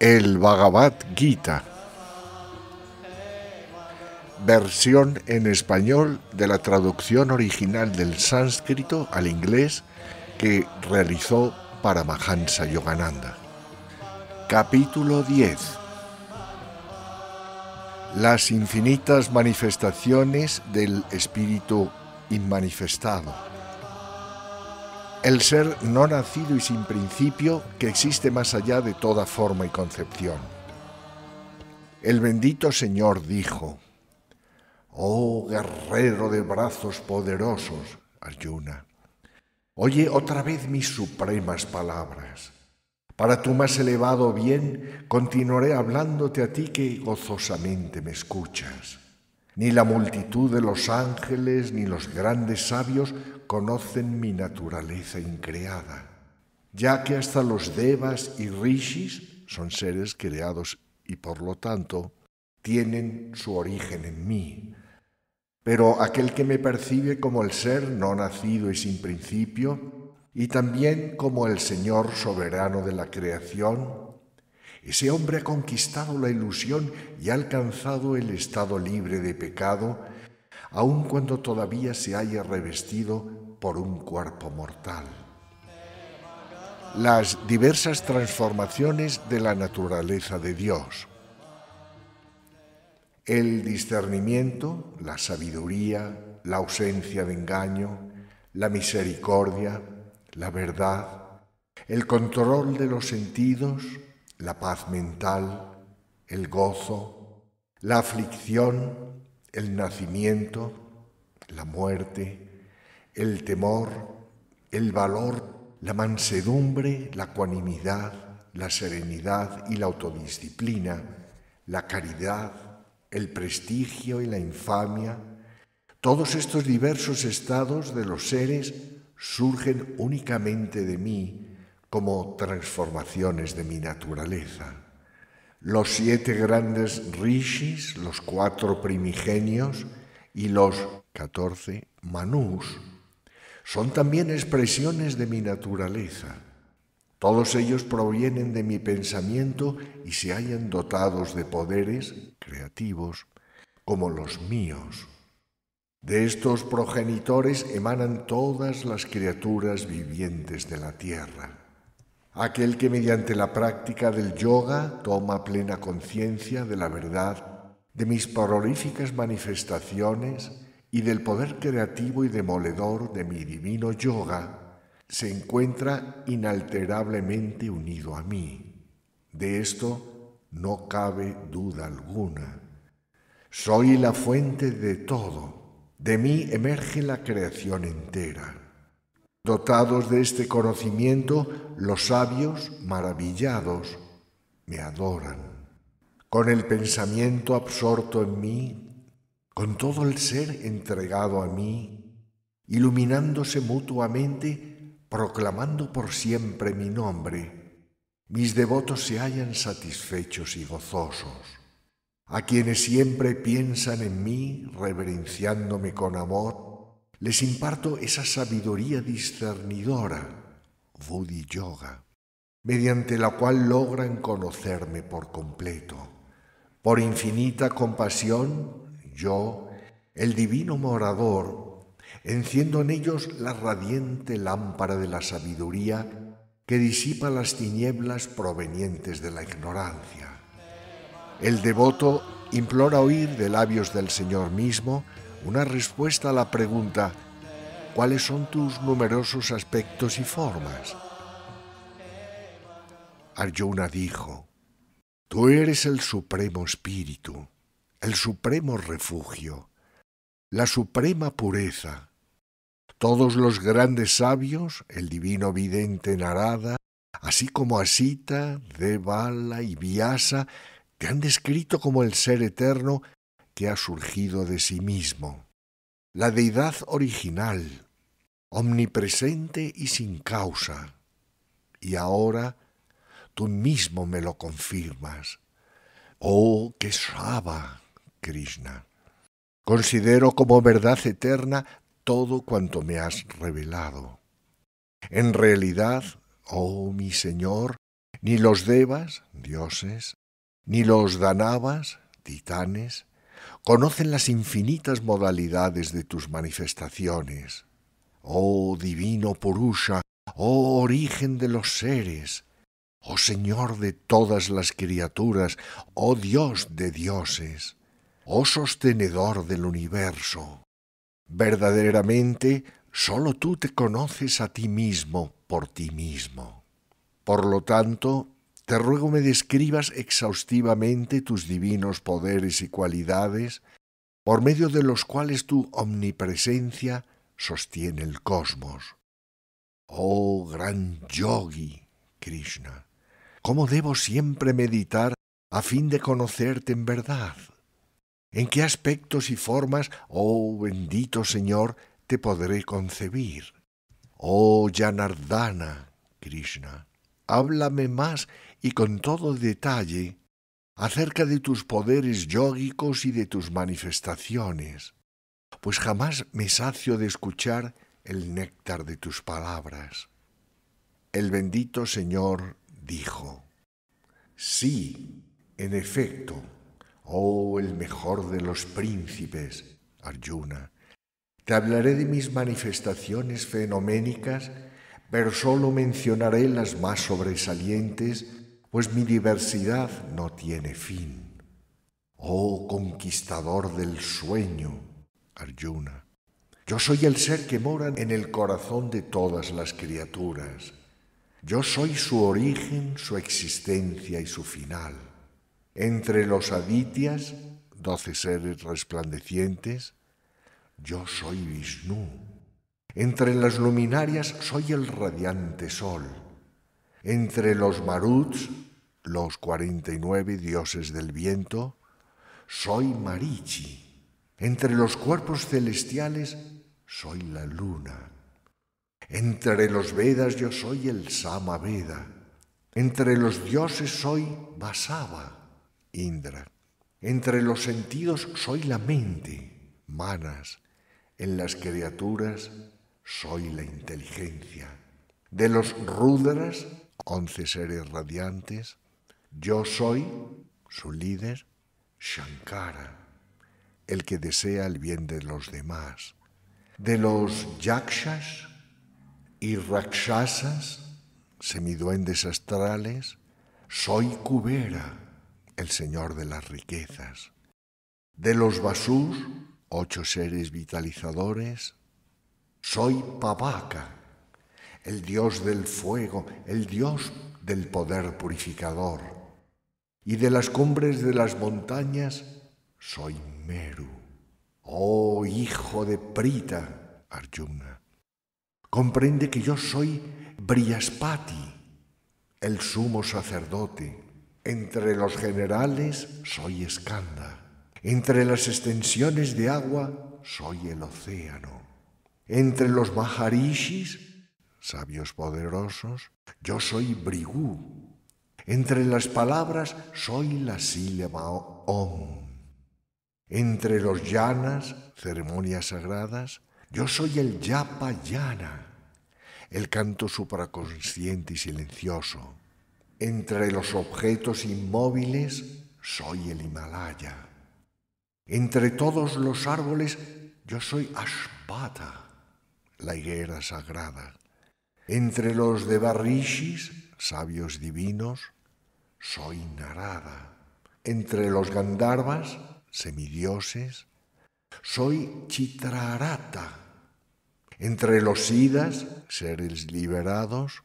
el Bhagavad Gita, versión en español de la traducción original del sánscrito al inglés que realizó Paramahansa Yogananda. Capítulo 10 Las infinitas manifestaciones del espíritu inmanifestado el ser no nacido y sin principio que existe más allá de toda forma y concepción. El bendito Señor dijo, Oh guerrero de brazos poderosos, ayuna, oye otra vez mis supremas palabras. Para tu más elevado bien, continuaré hablándote a ti que gozosamente me escuchas. Ni la multitud de los ángeles ni los grandes sabios conocen mi naturaleza increada, ya que hasta los devas y rishis son seres creados y por lo tanto tienen su origen en mí. Pero aquel que me percibe como el ser no nacido y sin principio, y también como el Señor soberano de la creación, ese hombre ha conquistado la ilusión y ha alcanzado el estado libre de pecado, aun cuando todavía se haya revestido por un cuerpo mortal. Las diversas transformaciones de la naturaleza de Dios. El discernimiento, la sabiduría, la ausencia de engaño, la misericordia, la verdad, el control de los sentidos, la paz mental, el gozo, la aflicción, el nacimiento, la muerte, el temor, el valor, la mansedumbre, la cuanimidad, la serenidad y la autodisciplina, la caridad, el prestigio y la infamia, todos estos diversos estados de los seres surgen únicamente de mí, como transformaciones de mi naturaleza. Los siete grandes rishis, los cuatro primigenios y los catorce manús son también expresiones de mi naturaleza. Todos ellos provienen de mi pensamiento y se hallan dotados de poderes creativos como los míos. De estos progenitores emanan todas las criaturas vivientes de la tierra aquel que mediante la práctica del yoga toma plena conciencia de la verdad, de mis prolíficas manifestaciones y del poder creativo y demoledor de mi divino yoga, se encuentra inalterablemente unido a mí. De esto no cabe duda alguna. Soy la fuente de todo, de mí emerge la creación entera. Dotados de este conocimiento, los sabios, maravillados, me adoran. Con el pensamiento absorto en mí, con todo el ser entregado a mí, iluminándose mutuamente, proclamando por siempre mi nombre, mis devotos se hallan satisfechos y gozosos. A quienes siempre piensan en mí, reverenciándome con amor, les imparto esa sabiduría discernidora, Buddhi Yoga, mediante la cual logran conocerme por completo. Por infinita compasión, yo, el divino morador, enciendo en ellos la radiante lámpara de la sabiduría que disipa las tinieblas provenientes de la ignorancia. El devoto implora oír de labios del Señor mismo una respuesta a la pregunta, ¿cuáles son tus numerosos aspectos y formas? Arjuna dijo, Tú eres el supremo espíritu, el supremo refugio, la suprema pureza. Todos los grandes sabios, el divino vidente Narada, así como Asita, Devala y Vyasa, te han descrito como el ser eterno ha surgido de sí mismo, la deidad original, omnipresente y sin causa. Y ahora tú mismo me lo confirmas. Oh, que Krishna. Considero como verdad eterna todo cuanto me has revelado. En realidad, oh mi Señor, ni los devas, dioses, ni los danavas titanes, conocen las infinitas modalidades de tus manifestaciones. Oh divino Purusha, oh origen de los seres, oh Señor de todas las criaturas, oh Dios de dioses, oh sostenedor del universo. Verdaderamente, sólo tú te conoces a ti mismo por ti mismo. Por lo tanto, te ruego me describas exhaustivamente tus divinos poderes y cualidades, por medio de los cuales tu omnipresencia sostiene el cosmos. Oh gran yogi, Krishna, ¿cómo debo siempre meditar a fin de conocerte en verdad? ¿En qué aspectos y formas, oh bendito Señor, te podré concebir? Oh Janardana, Krishna, háblame más y con todo detalle acerca de tus poderes yógicos y de tus manifestaciones, pues jamás me sacio de escuchar el néctar de tus palabras. El bendito Señor dijo, Sí, en efecto, oh el mejor de los príncipes, Arjuna, te hablaré de mis manifestaciones fenoménicas, pero solo mencionaré las más sobresalientes pues mi diversidad no tiene fin. Oh conquistador del sueño, Arjuna, yo soy el ser que mora en el corazón de todas las criaturas. Yo soy su origen, su existencia y su final. Entre los Adityas, doce seres resplandecientes, yo soy Vishnu. Entre las luminarias soy el radiante sol. Entre los maruts, los 49 dioses del viento, soy Marichi. Entre los cuerpos celestiales, soy la luna. Entre los Vedas yo soy el Sama Veda. Entre los dioses soy Vasava, Indra. Entre los sentidos soy la mente, Manas. En las criaturas soy la inteligencia. De los Rudras once seres radiantes. Yo soy, su líder, Shankara, el que desea el bien de los demás. De los yakshas y rakshasas, semiduendes astrales, soy Kubera, el señor de las riquezas. De los Basús, ocho seres vitalizadores, soy Pavaka, el Dios del fuego, el Dios del poder purificador. Y de las cumbres de las montañas soy Meru, oh hijo de Prita, Arjuna. Comprende que yo soy Brihaspati, el sumo sacerdote. Entre los generales soy Skanda. Entre las extensiones de agua soy el océano. Entre los Maharishis sabios poderosos, yo soy Brigú. Entre las palabras soy la sílaba Om. Entre los llanas, ceremonias sagradas, yo soy el yapa llana, el canto supraconsciente y silencioso. Entre los objetos inmóviles soy el Himalaya. Entre todos los árboles yo soy Ashvata, la higuera sagrada. Entre los de Barrishis, sabios divinos, soy Narada. Entre los Gandharvas, semidioses, soy Chitrarata. Entre los idas, seres liberados,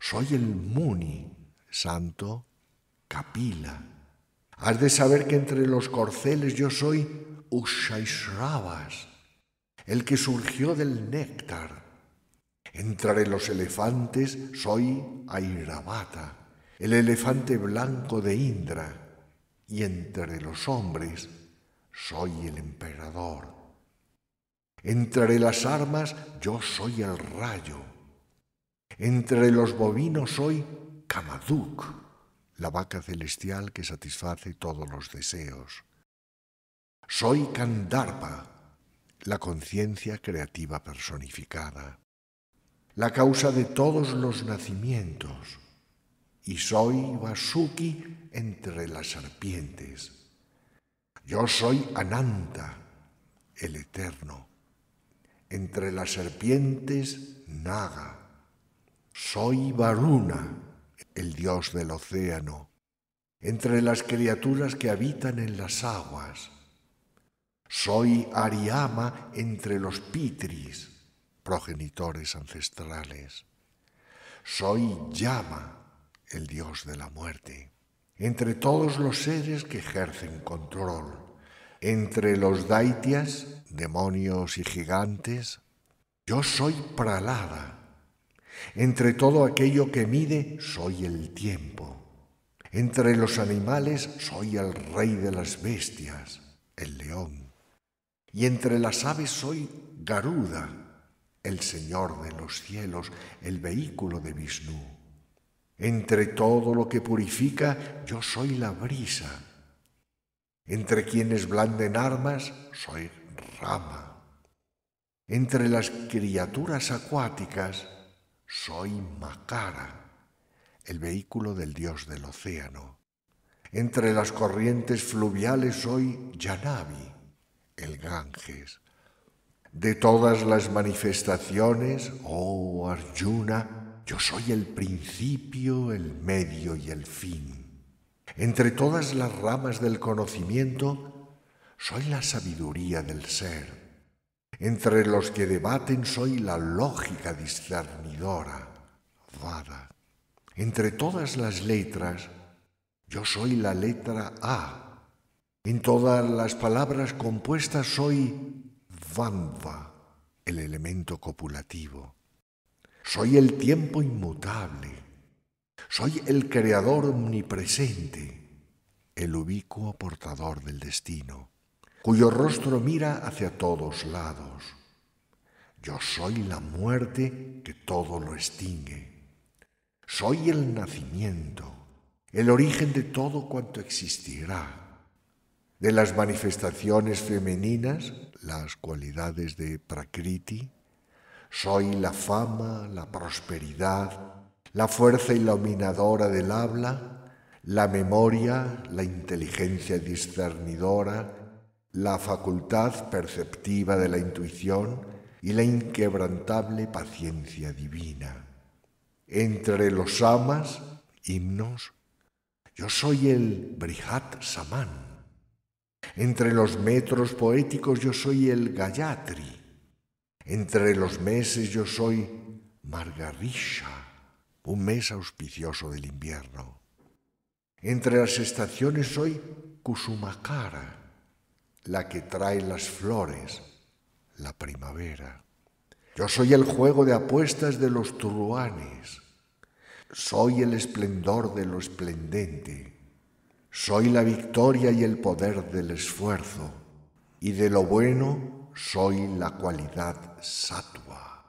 soy el Muni, santo Kapila. Has de saber que entre los corceles yo soy Ushaisravas, el que surgió del néctar entre los elefantes soy Airavata, el elefante blanco de Indra, y entre los hombres soy el emperador. Entre las armas yo soy el rayo. Entre los bovinos soy Kamaduk, la vaca celestial que satisface todos los deseos. Soy Kandarpa, la conciencia creativa personificada la causa de todos los nacimientos, y soy Vasuki entre las serpientes. Yo soy Ananta, el Eterno, entre las serpientes Naga. Soy Varuna, el dios del océano, entre las criaturas que habitan en las aguas. Soy Ariama entre los pitris progenitores ancestrales. Soy llama, el dios de la muerte. Entre todos los seres que ejercen control, entre los daitias, demonios y gigantes, yo soy pralada. Entre todo aquello que mide, soy el tiempo. Entre los animales, soy el rey de las bestias, el león. Y entre las aves, soy Garuda, el Señor de los cielos, el vehículo de Vishnu. Entre todo lo que purifica, yo soy la brisa. Entre quienes blanden armas, soy Rama. Entre las criaturas acuáticas, soy Makara, el vehículo del dios del océano. Entre las corrientes fluviales soy Yanavi, el Ganges de todas las manifestaciones, oh Arjuna, yo soy el principio, el medio y el fin. Entre todas las ramas del conocimiento, soy la sabiduría del ser. Entre los que debaten soy la lógica discernidora, Vada. Entre todas las letras, yo soy la letra A. En todas las palabras compuestas soy Vanva, el elemento copulativo. Soy el tiempo inmutable. Soy el creador omnipresente, el ubicuo portador del destino, cuyo rostro mira hacia todos lados. Yo soy la muerte que todo lo extingue. Soy el nacimiento, el origen de todo cuanto existirá de las manifestaciones femeninas, las cualidades de Prakriti. Soy la fama, la prosperidad, la fuerza iluminadora del habla, la memoria, la inteligencia discernidora, la facultad perceptiva de la intuición y la inquebrantable paciencia divina. Entre los amas, himnos, yo soy el Brihat Saman entre los metros poéticos yo soy el Gayatri. Entre los meses yo soy Margarisha, un mes auspicioso del invierno. Entre las estaciones soy Kusumakara, la que trae las flores, la primavera. Yo soy el juego de apuestas de los turuanes. Soy el esplendor de lo esplendente soy la victoria y el poder del esfuerzo, y de lo bueno soy la cualidad satua.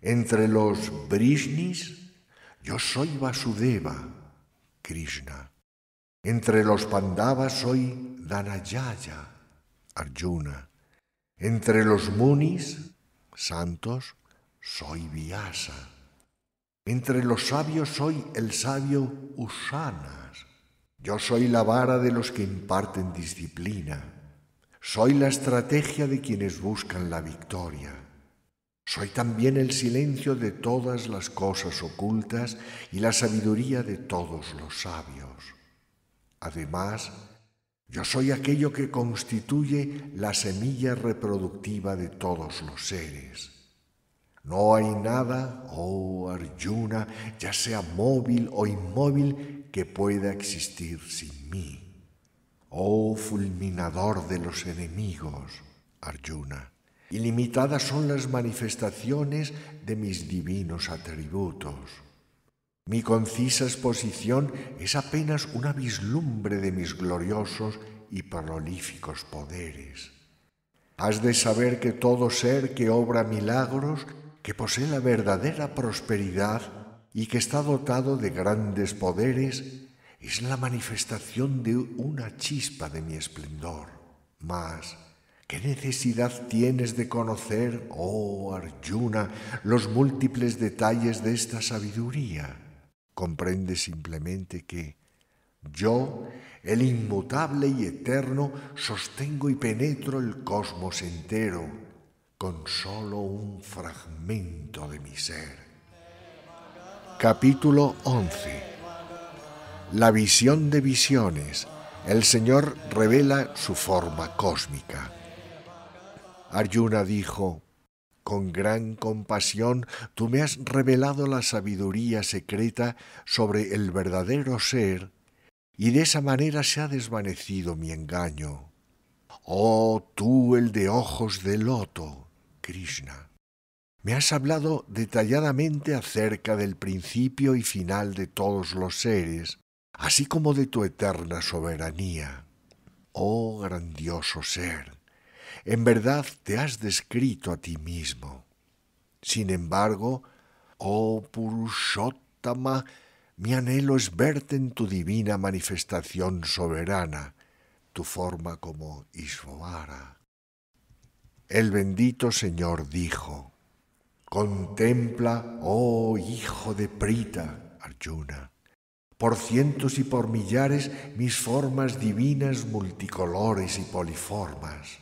Entre los Brishnis yo soy Vasudeva, Krishna. Entre los Pandavas soy Danayaya, Arjuna. Entre los Munis, santos, soy Vyasa. Entre los sabios soy el sabio Usanas. Yo soy la vara de los que imparten disciplina. Soy la estrategia de quienes buscan la victoria. Soy también el silencio de todas las cosas ocultas y la sabiduría de todos los sabios. Además, yo soy aquello que constituye la semilla reproductiva de todos los seres. No hay nada, oh Arjuna, ya sea móvil o inmóvil, que pueda existir sin mí. Oh fulminador de los enemigos, Arjuna, ilimitadas son las manifestaciones de mis divinos atributos. Mi concisa exposición es apenas una vislumbre de mis gloriosos y prolíficos poderes. Has de saber que todo ser que obra milagros que posee la verdadera prosperidad y que está dotado de grandes poderes, es la manifestación de una chispa de mi esplendor. Mas, ¿qué necesidad tienes de conocer, oh Arjuna, los múltiples detalles de esta sabiduría? Comprende simplemente que yo, el inmutable y eterno, sostengo y penetro el cosmos entero con solo un fragmento de mi ser. Capítulo 11. La visión de visiones. El Señor revela su forma cósmica. Arjuna dijo, con gran compasión tú me has revelado la sabiduría secreta sobre el verdadero ser, y de esa manera se ha desvanecido mi engaño. Oh tú el de ojos de loto, Krishna. Me has hablado detalladamente acerca del principio y final de todos los seres, así como de tu eterna soberanía. Oh grandioso ser, en verdad te has descrito a ti mismo. Sin embargo, oh Purushottama, mi anhelo es verte en tu divina manifestación soberana, tu forma como Ishvara. El bendito Señor dijo, Contempla, oh hijo de Prita, Arjuna, por cientos y por millares mis formas divinas multicolores y poliformas.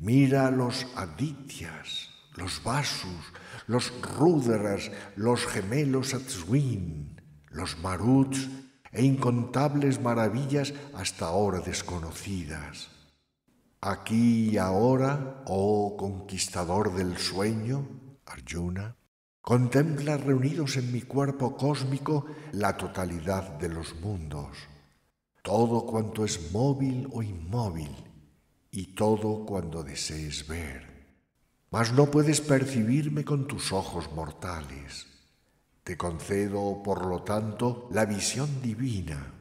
Mira los adityas, los vasus, los rudras, los gemelos Atswin, los maruts e incontables maravillas hasta ahora desconocidas. Aquí y ahora, oh conquistador del sueño, Arjuna, contempla reunidos en mi cuerpo cósmico la totalidad de los mundos, todo cuanto es móvil o inmóvil y todo cuando desees ver. Mas no puedes percibirme con tus ojos mortales. Te concedo, por lo tanto, la visión divina.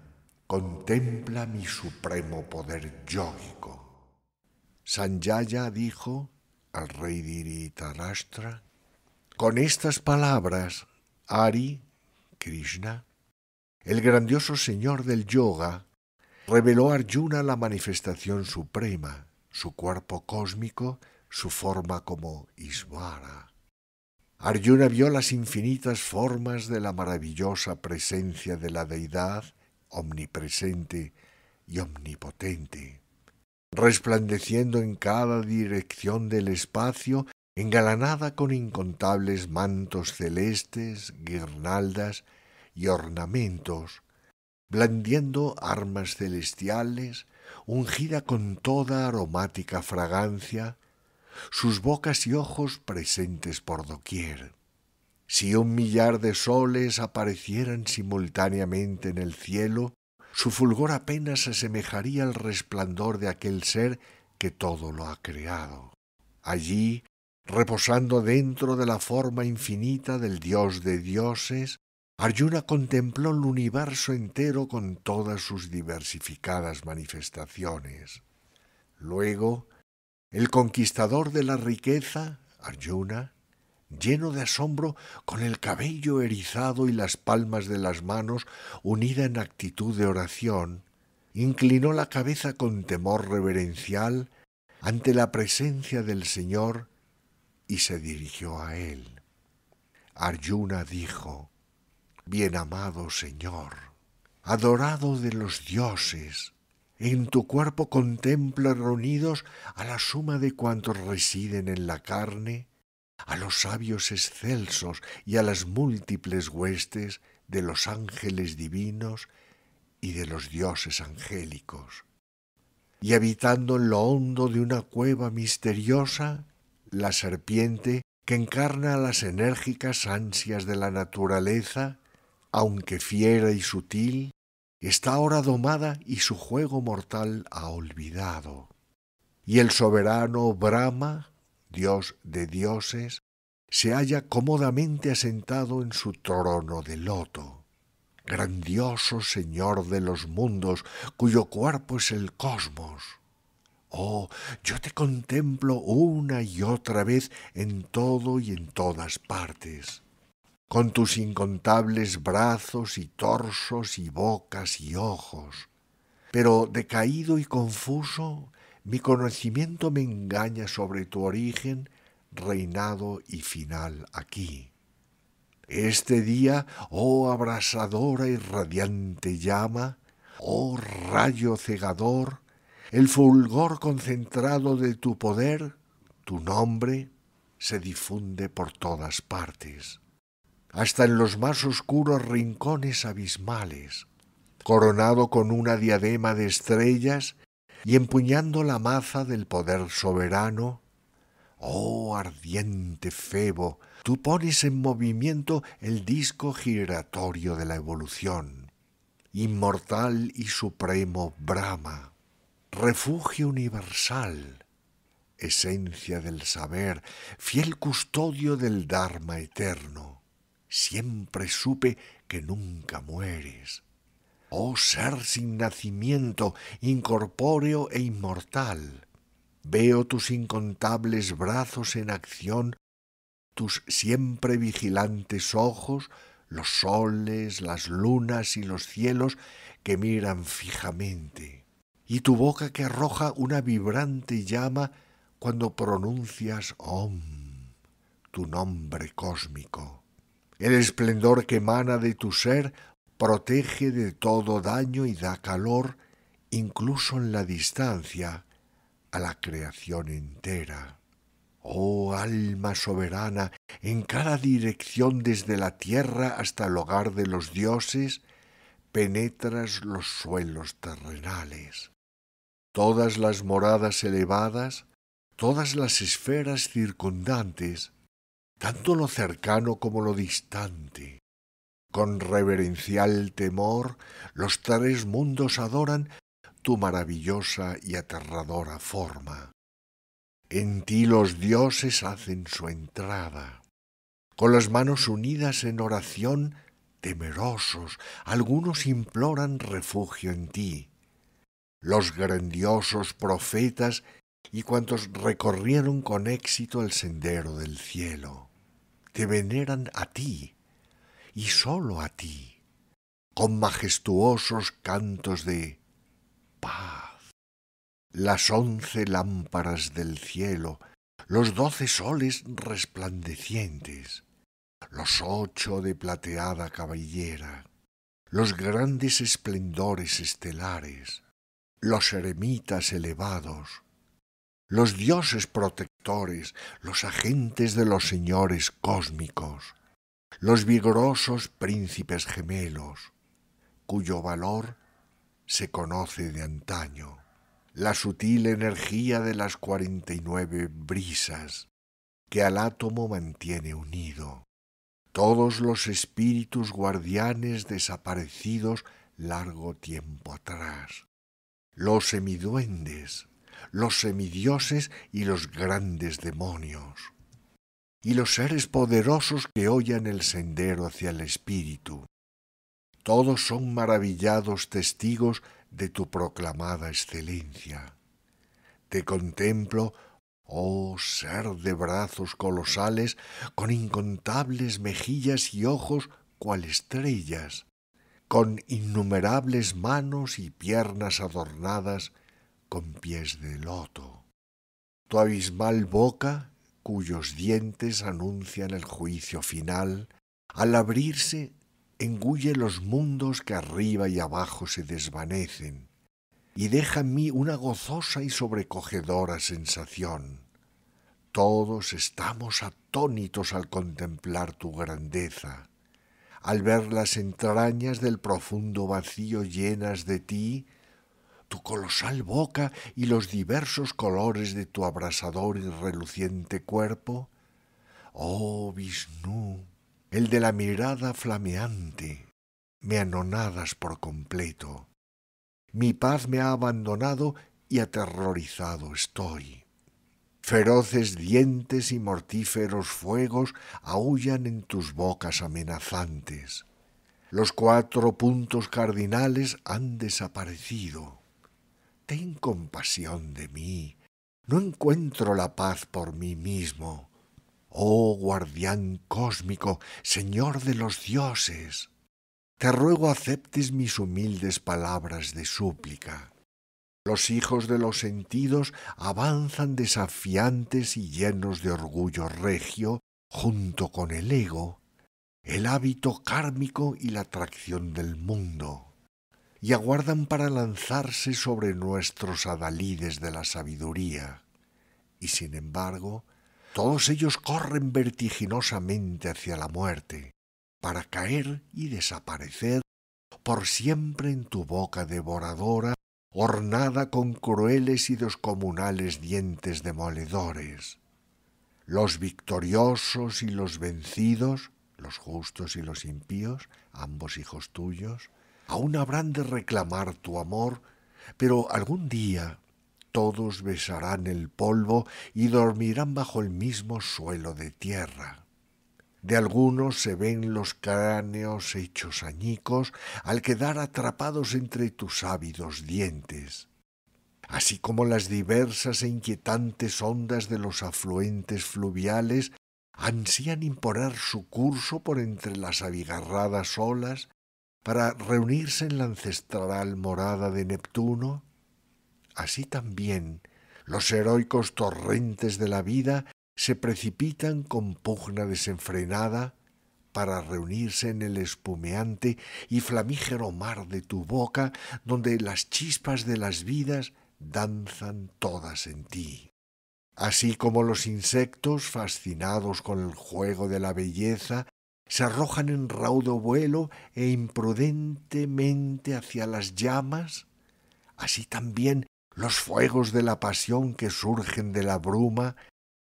Contempla mi supremo poder yógico. Sanjaya dijo al rey Dhritarashtra, con estas palabras, Ari, Krishna, el grandioso señor del yoga, reveló a Arjuna la manifestación suprema, su cuerpo cósmico, su forma como Isvara. Arjuna vio las infinitas formas de la maravillosa presencia de la deidad, omnipresente y omnipotente resplandeciendo en cada dirección del espacio, engalanada con incontables mantos celestes, guirnaldas y ornamentos, blandiendo armas celestiales, ungida con toda aromática fragancia, sus bocas y ojos presentes por doquier. Si un millar de soles aparecieran simultáneamente en el cielo, su fulgor apenas se asemejaría al resplandor de aquel ser que todo lo ha creado. Allí, reposando dentro de la forma infinita del Dios de dioses, Arjuna contempló el universo entero con todas sus diversificadas manifestaciones. Luego, el conquistador de la riqueza, Arjuna, lleno de asombro, con el cabello erizado y las palmas de las manos unida en actitud de oración, inclinó la cabeza con temor reverencial ante la presencia del Señor y se dirigió a él. Arjuna dijo, Bien amado Señor, adorado de los dioses, en tu cuerpo contempla reunidos a la suma de cuantos residen en la carne, a los sabios excelsos y a las múltiples huestes de los ángeles divinos y de los dioses angélicos. Y habitando en lo hondo de una cueva misteriosa, la serpiente que encarna las enérgicas ansias de la naturaleza, aunque fiera y sutil, está ahora domada y su juego mortal ha olvidado. Y el soberano Brahma, Dios de dioses, se halla cómodamente asentado en su trono de loto. Grandioso Señor de los mundos, cuyo cuerpo es el cosmos. Oh, yo te contemplo una y otra vez en todo y en todas partes con tus incontables brazos y torsos y bocas y ojos. Pero decaído y confuso, mi conocimiento me engaña sobre tu origen, reinado y final aquí. Este día, oh abrasadora y radiante llama, oh rayo cegador, el fulgor concentrado de tu poder, tu nombre, se difunde por todas partes, hasta en los más oscuros rincones abismales, coronado con una diadema de estrellas y empuñando la maza del poder soberano, oh ardiente Febo, tú pones en movimiento el disco giratorio de la evolución. Inmortal y supremo Brahma, refugio universal, esencia del saber, fiel custodio del Dharma eterno. Siempre supe que nunca mueres, oh ser sin nacimiento, incorpóreo e inmortal. Veo tus incontables brazos en acción, tus siempre vigilantes ojos, los soles, las lunas y los cielos que miran fijamente, y tu boca que arroja una vibrante llama cuando pronuncias Om, tu nombre cósmico. El esplendor que emana de tu ser protege de todo daño y da calor, incluso en la distancia, a la creación entera. Oh alma soberana, en cada dirección desde la tierra hasta el hogar de los dioses, penetras los suelos terrenales. Todas las moradas elevadas, todas las esferas circundantes, tanto lo cercano como lo distante, con reverencial temor los tres mundos adoran tu maravillosa y aterradora forma. En ti los dioses hacen su entrada. Con las manos unidas en oración, temerosos, algunos imploran refugio en ti. Los grandiosos profetas y cuantos recorrieron con éxito el sendero del cielo, te veneran a ti, y sólo a ti, con majestuosos cantos de paz. Las once lámparas del cielo, los doce soles resplandecientes, los ocho de plateada cabellera, los grandes esplendores estelares, los eremitas elevados, los dioses protectores, los agentes de los señores cósmicos, los vigorosos príncipes gemelos, cuyo valor se conoce de antaño, la sutil energía de las cuarenta y nueve brisas que al átomo mantiene unido, todos los espíritus guardianes desaparecidos largo tiempo atrás, los semiduendes, los semidioses y los grandes demonios y los seres poderosos que hoyan el sendero hacia el Espíritu. Todos son maravillados testigos de tu proclamada excelencia. Te contemplo, oh ser de brazos colosales, con incontables mejillas y ojos cual estrellas, con innumerables manos y piernas adornadas con pies de loto. Tu abismal boca cuyos dientes anuncian el juicio final, al abrirse engulle los mundos que arriba y abajo se desvanecen, y deja en mí una gozosa y sobrecogedora sensación. Todos estamos atónitos al contemplar tu grandeza, al ver las entrañas del profundo vacío llenas de ti, colosal boca y los diversos colores de tu abrasador y reluciente cuerpo? Oh Vishnu, el de la mirada flameante, me anonadas por completo. Mi paz me ha abandonado y aterrorizado estoy. Feroces dientes y mortíferos fuegos aullan en tus bocas amenazantes. Los cuatro puntos cardinales han desaparecido ten compasión de mí, no encuentro la paz por mí mismo. Oh guardián cósmico, Señor de los dioses, te ruego aceptes mis humildes palabras de súplica. Los hijos de los sentidos avanzan desafiantes y llenos de orgullo regio junto con el ego, el hábito kármico y la atracción del mundo y aguardan para lanzarse sobre nuestros adalides de la sabiduría. Y sin embargo, todos ellos corren vertiginosamente hacia la muerte, para caer y desaparecer por siempre en tu boca devoradora, ornada con crueles y descomunales dientes demoledores. Los victoriosos y los vencidos, los justos y los impíos, ambos hijos tuyos, aún habrán de reclamar tu amor, pero algún día todos besarán el polvo y dormirán bajo el mismo suelo de tierra. De algunos se ven los cráneos hechos añicos al quedar atrapados entre tus ávidos dientes así como las diversas e inquietantes ondas de los afluentes fluviales ansían imponer su curso por entre las abigarradas olas para reunirse en la ancestral morada de Neptuno, así también los heroicos torrentes de la vida se precipitan con pugna desenfrenada para reunirse en el espumeante y flamígero mar de tu boca, donde las chispas de las vidas danzan todas en ti. Así como los insectos, fascinados con el juego de la belleza, se arrojan en raudo vuelo e imprudentemente hacia las llamas, así también los fuegos de la pasión que surgen de la bruma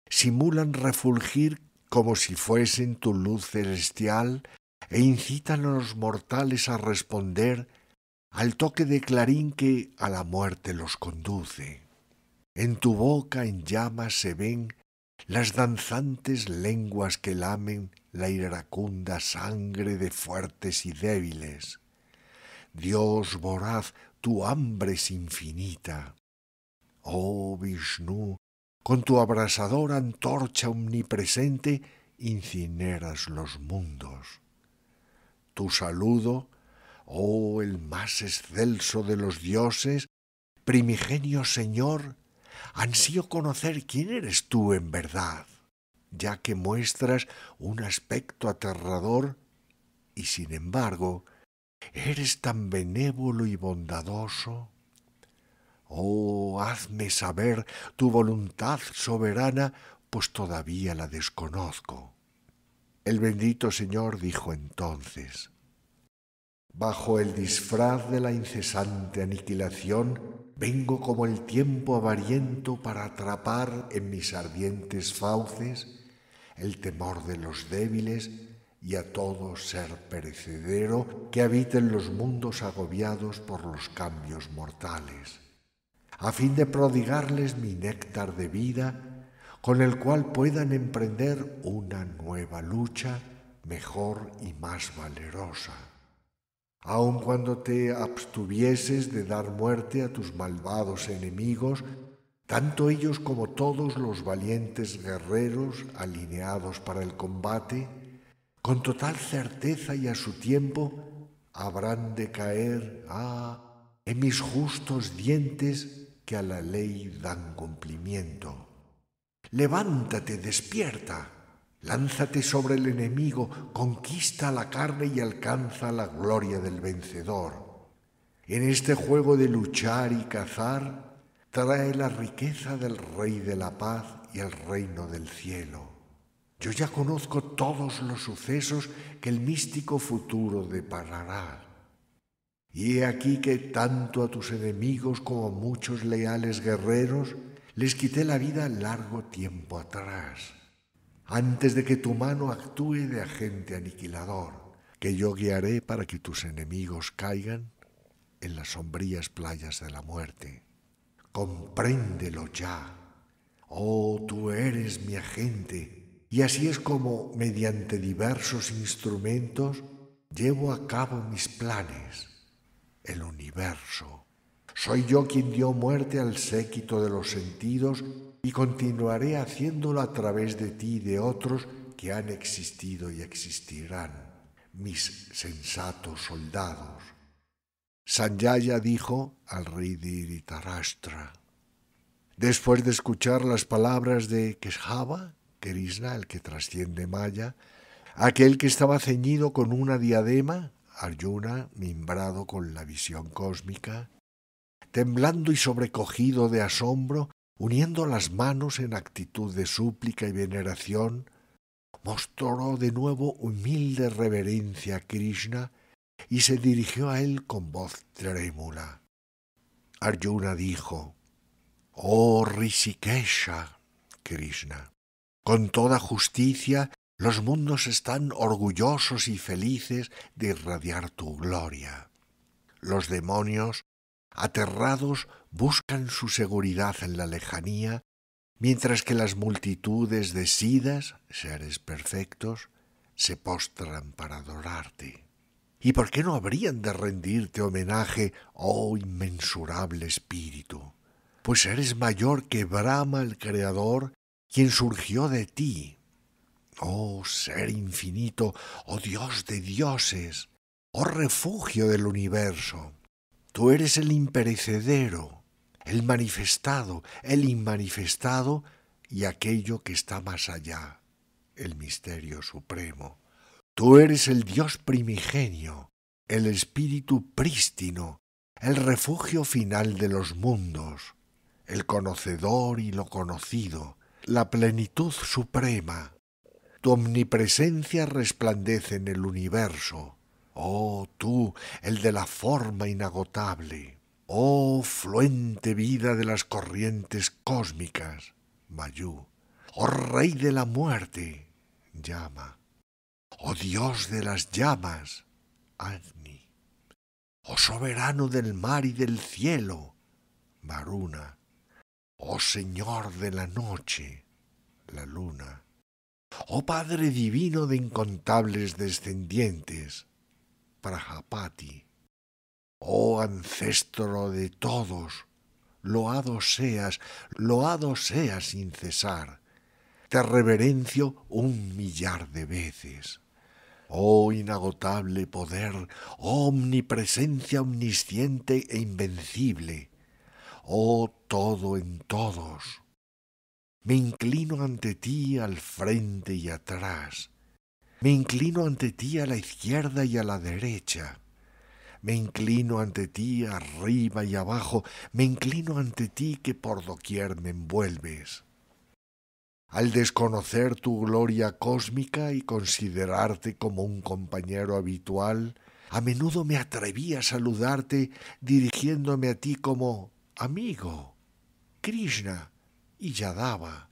simulan refulgir como si fuesen tu luz celestial e incitan a los mortales a responder al toque de clarín que a la muerte los conduce. En tu boca en llamas se ven las danzantes lenguas que lamen la iracunda sangre de fuertes y débiles. Dios voraz, tu hambre es infinita. Oh Vishnu, con tu abrasadora antorcha omnipresente incineras los mundos. Tu saludo, oh el más excelso de los dioses, primigenio Señor, ansío conocer quién eres tú en verdad, ya que muestras un aspecto aterrador y sin embargo eres tan benévolo y bondadoso. Oh, hazme saber tu voluntad soberana, pues todavía la desconozco. El bendito Señor dijo entonces, Bajo el disfraz de la incesante aniquilación, vengo como el tiempo avariento para atrapar en mis ardientes fauces el temor de los débiles y a todo ser perecedero que habita en los mundos agobiados por los cambios mortales, a fin de prodigarles mi néctar de vida, con el cual puedan emprender una nueva lucha mejor y más valerosa aun cuando te abstuvieses de dar muerte a tus malvados enemigos, tanto ellos como todos los valientes guerreros alineados para el combate, con total certeza y a su tiempo habrán de caer, ah, en mis justos dientes que a la ley dan cumplimiento. Levántate, despierta Lánzate sobre el enemigo, conquista la carne y alcanza la gloria del vencedor. En este juego de luchar y cazar, trae la riqueza del Rey de la Paz y el reino del cielo. Yo ya conozco todos los sucesos que el místico futuro deparará. Y he aquí que tanto a tus enemigos como a muchos leales guerreros les quité la vida largo tiempo atrás antes de que tu mano actúe de agente aniquilador, que yo guiaré para que tus enemigos caigan en las sombrías playas de la muerte. Compréndelo ya. Oh, tú eres mi agente. Y así es como, mediante diversos instrumentos, llevo a cabo mis planes. El universo soy yo quien dio muerte al séquito de los sentidos y continuaré haciéndolo a través de ti y de otros que han existido y existirán, mis sensatos soldados. Sanjaya dijo al rey de Iritarashtra, después de escuchar las palabras de Keshava, Krishna, el que trasciende Maya, aquel que estaba ceñido con una diadema, Arjuna, mimbrado con la visión cósmica, temblando y sobrecogido de asombro, uniendo las manos en actitud de súplica y veneración, mostró de nuevo humilde reverencia a Krishna y se dirigió a él con voz trémula. Arjuna dijo, Oh Rishikesha, Krishna, con toda justicia los mundos están orgullosos y felices de irradiar tu gloria. Los demonios aterrados buscan su seguridad en la lejanía, mientras que las multitudes de sidas, seres perfectos, se postran para adorarte. ¿Y por qué no habrían de rendirte homenaje, oh inmensurable espíritu? Pues eres mayor que Brahma el Creador, quien surgió de ti. Oh ser infinito, oh Dios de dioses, oh refugio del universo. Tú eres el imperecedero, el manifestado, el inmanifestado y aquello que está más allá, el misterio supremo. Tú eres el Dios primigenio, el espíritu prístino, el refugio final de los mundos, el conocedor y lo conocido, la plenitud suprema. Tu omnipresencia resplandece en el universo. Oh tú, el de la forma inagotable, oh fluente vida de las corrientes cósmicas, Mayú, oh rey de la muerte, llama, oh dios de las llamas, Agni, oh soberano del mar y del cielo, Varuna, oh señor de la noche, la luna, oh Padre divino de incontables descendientes, Oh ancestro de todos, loado seas, loado seas sin cesar. Te reverencio un millar de veces. Oh inagotable poder, oh omnipresencia omnisciente e invencible. Oh todo en todos. Me inclino ante ti al frente y atrás me inclino ante ti a la izquierda y a la derecha. Me inclino ante ti arriba y abajo. Me inclino ante ti que por doquier me envuelves. Al desconocer tu gloria cósmica y considerarte como un compañero habitual, a menudo me atreví a saludarte dirigiéndome a ti como amigo, Krishna y Yadava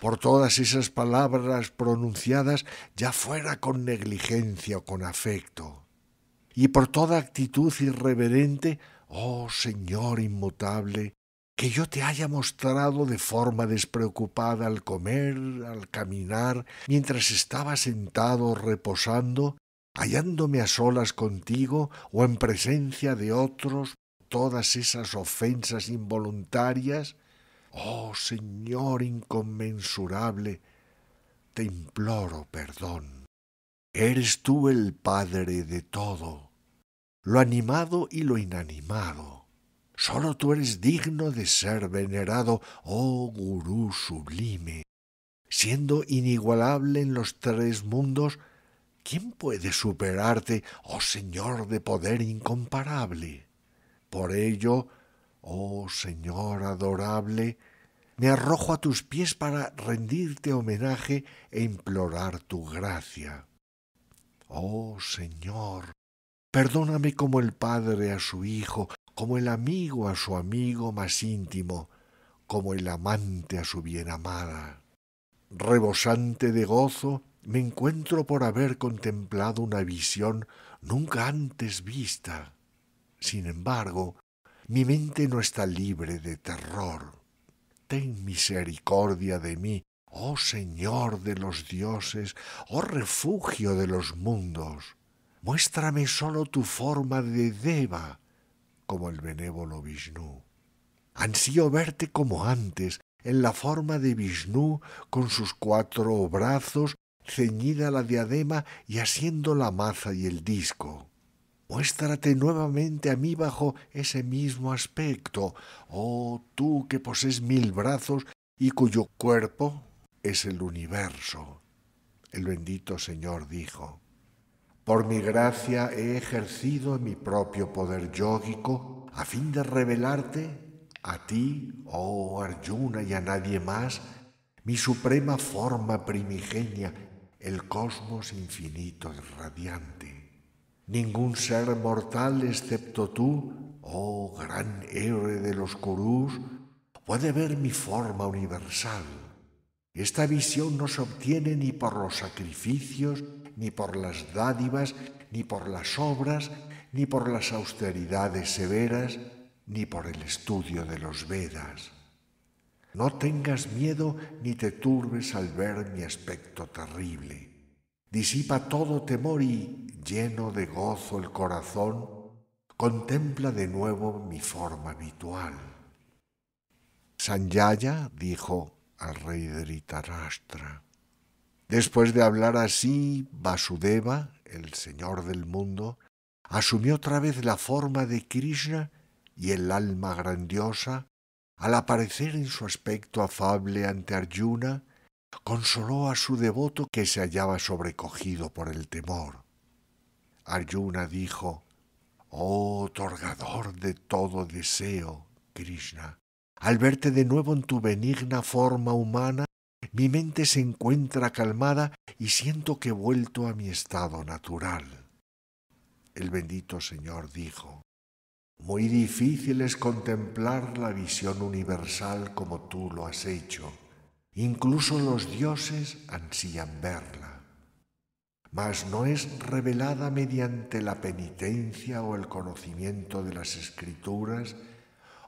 por todas esas palabras pronunciadas ya fuera con negligencia o con afecto, y por toda actitud irreverente, oh Señor inmutable, que yo te haya mostrado de forma despreocupada al comer, al caminar, mientras estaba sentado reposando, hallándome a solas contigo o en presencia de otros, todas esas ofensas involuntarias, Oh Señor inconmensurable, te imploro perdón. Eres tú el Padre de todo, lo animado y lo inanimado. Solo tú eres digno de ser venerado, oh Gurú sublime. Siendo inigualable en los tres mundos, ¿quién puede superarte, oh Señor de poder incomparable? Por ello, Oh Señor adorable, me arrojo a tus pies para rendirte homenaje e implorar tu gracia. Oh Señor, perdóname como el padre a su hijo, como el amigo a su amigo más íntimo, como el amante a su bien amada. Rebosante de gozo, me encuentro por haber contemplado una visión nunca antes vista. Sin embargo, mi mente no está libre de terror. Ten misericordia de mí, oh Señor de los dioses, oh refugio de los mundos. Muéstrame solo tu forma de Deva, como el benévolo Vishnu. Ansío verte como antes, en la forma de Vishnu, con sus cuatro brazos, ceñida la diadema y haciendo la maza y el disco. Muéstrate nuevamente a mí bajo ese mismo aspecto, oh tú que posees mil brazos y cuyo cuerpo es el universo. El bendito Señor dijo, Por mi gracia he ejercido mi propio poder yógico a fin de revelarte a ti, oh Arjuna, y a nadie más, mi suprema forma primigenia, el cosmos infinito y radiante ningún ser mortal excepto tú, oh gran héroe de los Kurús, puede ver mi forma universal. Esta visión no se obtiene ni por los sacrificios, ni por las dádivas, ni por las obras, ni por las austeridades severas, ni por el estudio de los Vedas. No tengas miedo ni te turbes al ver mi aspecto terrible. Disipa todo temor y, lleno de gozo el corazón, contempla de nuevo mi forma habitual. Sanyaya dijo al rey de después de hablar así, Vasudeva, el señor del mundo, asumió otra vez la forma de Krishna y el alma grandiosa, al aparecer en su aspecto afable ante Arjuna, consoló a su devoto que se hallaba sobrecogido por el temor. Ayuna dijo, Oh otorgador de todo deseo, Krishna, al verte de nuevo en tu benigna forma humana, mi mente se encuentra calmada y siento que he vuelto a mi estado natural. El bendito Señor dijo, Muy difícil es contemplar la visión universal como tú lo has hecho Incluso los dioses ansían verla, mas no es revelada mediante la penitencia o el conocimiento de las escrituras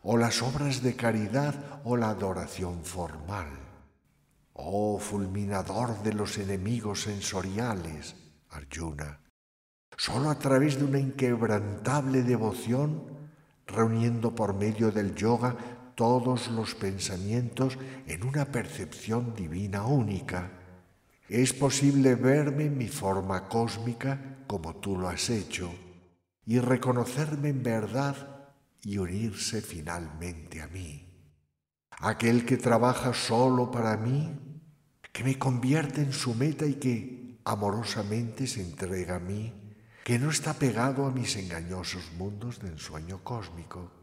o las obras de caridad o la adoración formal. Oh fulminador de los enemigos sensoriales, Arjuna, sólo a través de una inquebrantable devoción, reuniendo por medio del yoga todos los pensamientos en una percepción divina única. Es posible verme en mi forma cósmica como tú lo has hecho y reconocerme en verdad y unirse finalmente a mí. Aquel que trabaja solo para mí, que me convierte en su meta y que amorosamente se entrega a mí, que no está pegado a mis engañosos mundos de ensueño cósmico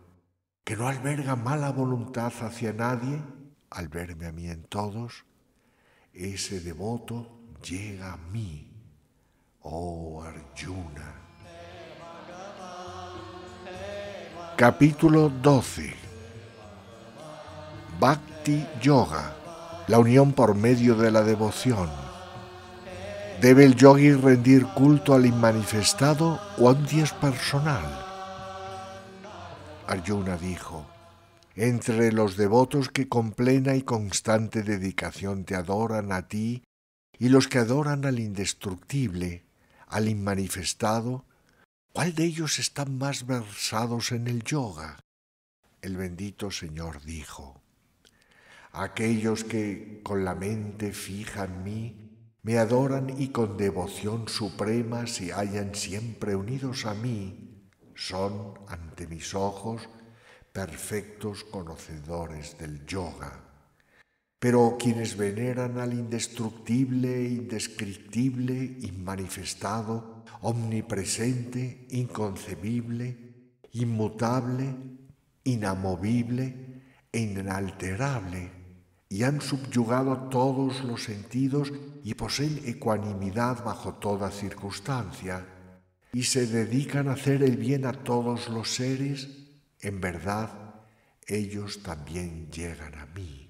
que no alberga mala voluntad hacia nadie, al verme a mí en todos, ese devoto llega a mí, oh Arjuna. Capítulo 12 Bhakti Yoga, la unión por medio de la devoción. ¿Debe el yogi rendir culto al inmanifestado o a un dios personal? Arjuna dijo, entre los devotos que con plena y constante dedicación te adoran a ti y los que adoran al indestructible, al inmanifestado, ¿cuál de ellos está más versados en el yoga? El bendito Señor dijo, aquellos que con la mente fija en mí, me adoran y con devoción suprema se hallan siempre unidos a mí, son ante mis ojos perfectos conocedores del yoga. Pero quienes veneran al indestructible, indescriptible, inmanifestado, omnipresente, inconcebible, inmutable, inamovible e inalterable, y han subyugado todos los sentidos y poseen ecuanimidad bajo toda circunstancia, y se dedican a hacer el bien a todos los seres, en verdad ellos también llegan a mí.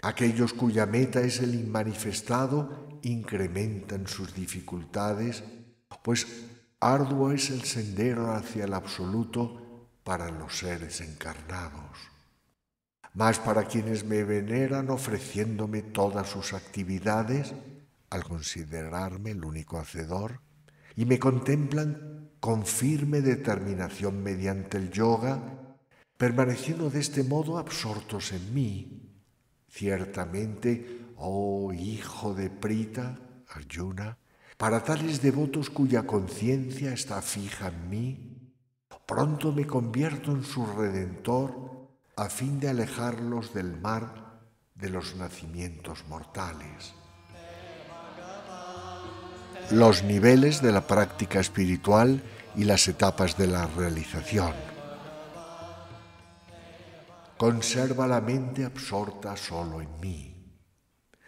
Aquellos cuya meta es el inmanifestado incrementan sus dificultades, pues arduo es el sendero hacia el absoluto para los seres encarnados. Mas para quienes me veneran ofreciéndome todas sus actividades, al considerarme el único hacedor, y me contemplan con firme determinación mediante el yoga, permaneciendo de este modo absortos en mí. Ciertamente, oh hijo de Prita, Arjuna, para tales devotos cuya conciencia está fija en mí, pronto me convierto en su redentor a fin de alejarlos del mar de los nacimientos mortales los niveles de la práctica espiritual y las etapas de la realización. Conserva la mente absorta solo en mí.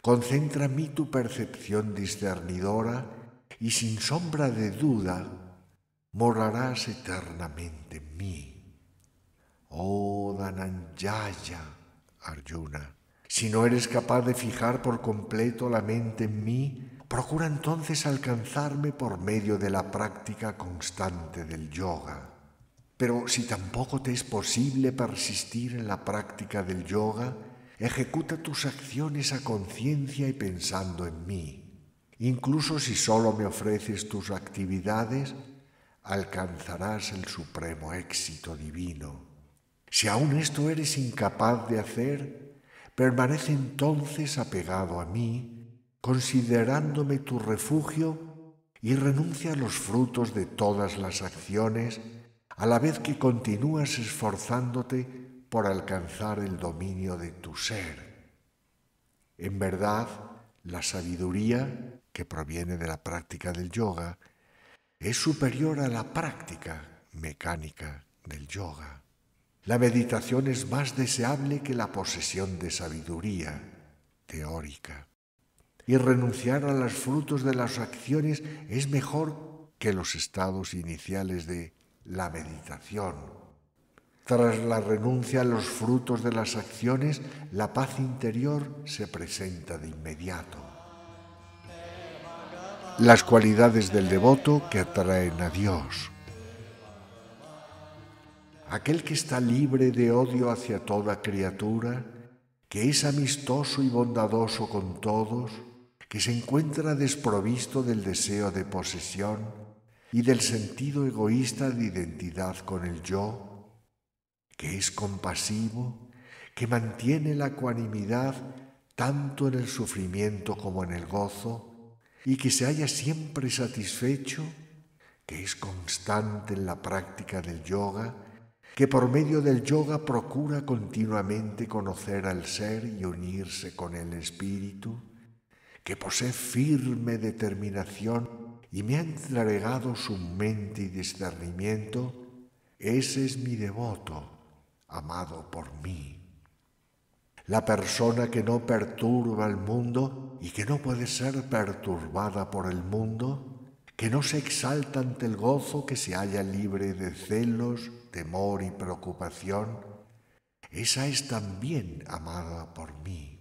Concentra en mí tu percepción discernidora y sin sombra de duda morarás eternamente en mí. Oh Dananjaya, Arjuna, si no eres capaz de fijar por completo la mente en mí, Procura entonces alcanzarme por medio de la práctica constante del yoga. Pero si tampoco te es posible persistir en la práctica del yoga, ejecuta tus acciones a conciencia y pensando en mí. Incluso si solo me ofreces tus actividades, alcanzarás el supremo éxito divino. Si aún esto eres incapaz de hacer, permanece entonces apegado a mí considerándome tu refugio, y renuncia a los frutos de todas las acciones, a la vez que continúas esforzándote por alcanzar el dominio de tu ser. En verdad, la sabiduría, que proviene de la práctica del yoga, es superior a la práctica mecánica del yoga. La meditación es más deseable que la posesión de sabiduría teórica y renunciar a los frutos de las acciones es mejor que los estados iniciales de la meditación. Tras la renuncia a los frutos de las acciones, la paz interior se presenta de inmediato. Las cualidades del devoto que atraen a Dios. Aquel que está libre de odio hacia toda criatura, que es amistoso y bondadoso con todos, que se encuentra desprovisto del deseo de posesión y del sentido egoísta de identidad con el yo, que es compasivo, que mantiene la ecuanimidad tanto en el sufrimiento como en el gozo, y que se halla siempre satisfecho, que es constante en la práctica del yoga, que por medio del yoga procura continuamente conocer al ser y unirse con el espíritu, que posee firme determinación y me ha entregado su mente y discernimiento, ese es mi devoto, amado por mí. La persona que no perturba el mundo y que no puede ser perturbada por el mundo, que no se exalta ante el gozo, que se halla libre de celos, temor y preocupación, esa es también amada por mí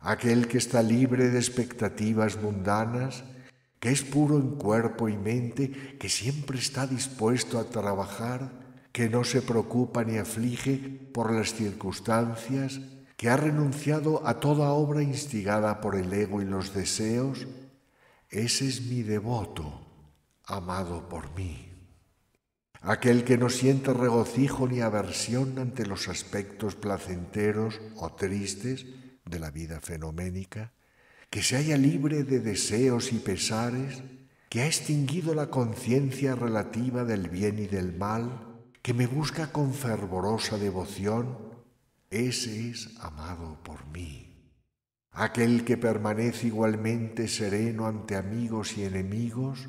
aquel que está libre de expectativas mundanas, que es puro en cuerpo y mente, que siempre está dispuesto a trabajar, que no se preocupa ni aflige por las circunstancias, que ha renunciado a toda obra instigada por el ego y los deseos, ese es mi devoto, amado por mí. Aquel que no siente regocijo ni aversión ante los aspectos placenteros o tristes, de la vida fenoménica, que se halla libre de deseos y pesares, que ha extinguido la conciencia relativa del bien y del mal, que me busca con fervorosa devoción, ese es amado por mí. Aquel que permanece igualmente sereno ante amigos y enemigos,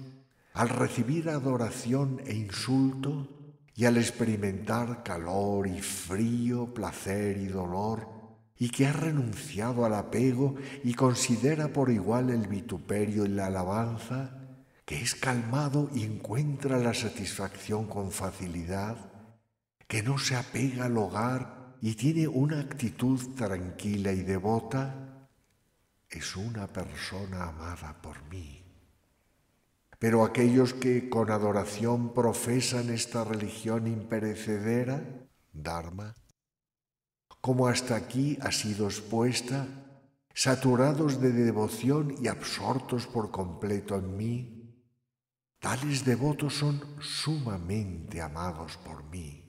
al recibir adoración e insulto, y al experimentar calor y frío, placer y dolor, y que ha renunciado al apego y considera por igual el vituperio y la alabanza, que es calmado y encuentra la satisfacción con facilidad, que no se apega al hogar y tiene una actitud tranquila y devota, es una persona amada por mí. Pero aquellos que con adoración profesan esta religión imperecedera, Dharma, como hasta aquí ha sido expuesta, saturados de devoción y absortos por completo en mí, tales devotos son sumamente amados por mí.